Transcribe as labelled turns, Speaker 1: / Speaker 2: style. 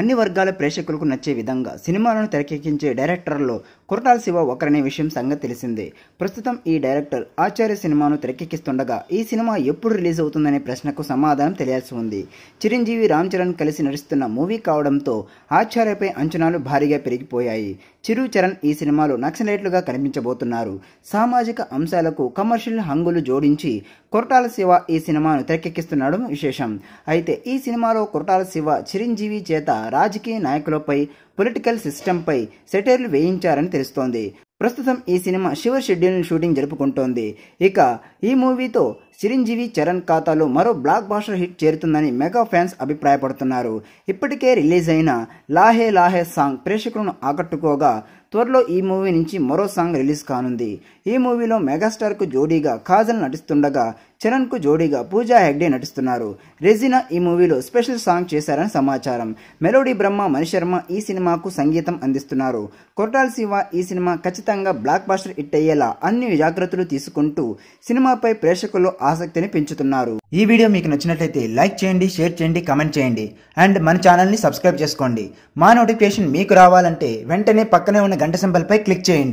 Speaker 1: అన్ని వర్గాల ప్రేక్షకులకు నచ్చే విధంగా సినిమాలను తెరకెక్కించే డైరెక్టర్లో కొరటాల శివ ఒకరనే విషయం సంగతి తెలిసిందే ప్రస్తుతం ఈ డైరెక్టర్ ఆచార్య సినిమాను తెరకెక్కిస్తుండగా ఈ సినిమా ఎప్పుడు రిలీజ్ అవుతుందనే ప్రశ్నకు సమాధానం తెలియాల్సి ఉంది చిరంజీవి రామ్ చరణ్ కలిసి నడుస్తున్న మూవీ కావడంతో ఆచార్యపై అంచనాలు భారీగా పెరిగిపోయాయి చిరు చరణ్ ఈ సినిమాలో నక్సలైట్లుగా కనిపించబోతున్నారు సామాజిక అంశాలకు కమర్షియల్ హంగులు జోడించి కొరటాల శివ ఈ సినిమాను తెరకెక్కిస్తున్నాడు విశేషం అయితే ఈ సినిమాలో కొరటాల శివ చిరంజీవి చేత రాజకీయ నాయకులపై పొలిటికల్ సిస్టంపై సెటైర్లు వేయించారని తెలుస్తోంది ప్రస్తుతం ఈ సినిమా షివర్ షెడ్యూల్ షూటింగ్ జరుపుకుంటోంది ఇక ఈ మూవీతో చిరంజీవి చరణ్ ఖాతాలో మరో బ్లాక్ బాస్టర్ హిట్ చేరుతుందని మెగా ఫ్యాన్స్ అభిప్రాయపడుతున్నారు ఇప్పటికే రిలీజ్ అయిన లాహే లాహే సాంగ్ ప్రేక్షకులను ఆకట్టుకోగా త్వరలో ఈ మూవీ నుంచి మరో సాంగ్ రిలీజ్ కానుంది ఈ మూవీలో మెగాస్టార్కు జోడీగా కాజల్ నటిస్తుండగా చరణ్కు జోడీగా పూజా హెగ్డే నటిస్తున్నారు రెజినా ఈ మూవీలో స్పెషల్ సాంగ్ చేశారని సమాచారం మెలోడీ బ్రహ్మ మణిశర్మ ఈ సినిమాకు సంగీతం అందిస్తున్నారు కొట్టాల్ శివ ఈ సినిమా ఖచ్చితంగా బ్లాక్ బాస్టర్ హిట్ అయ్యేలా అన్ని జాగ్రత్తలు తీసుకుంటూ సినిమాపై ప్రేక్షకుల్లో ఆసక్తిని పెంచుతున్నారు ఈ వీడియో మీకు నచ్చినట్లయితే లైక్ చేయండి షేర్ చేయండి కమెంట్ చేయండి అండ్ మన ఛానల్ని సబ్స్క్రైబ్ చేసుకోండి మా నోటిఫికేషన్ మీకు రావాలంటే వెంటనే పక్కనే ఉన్న గంట సింబల్పై క్లిక్ చేయండి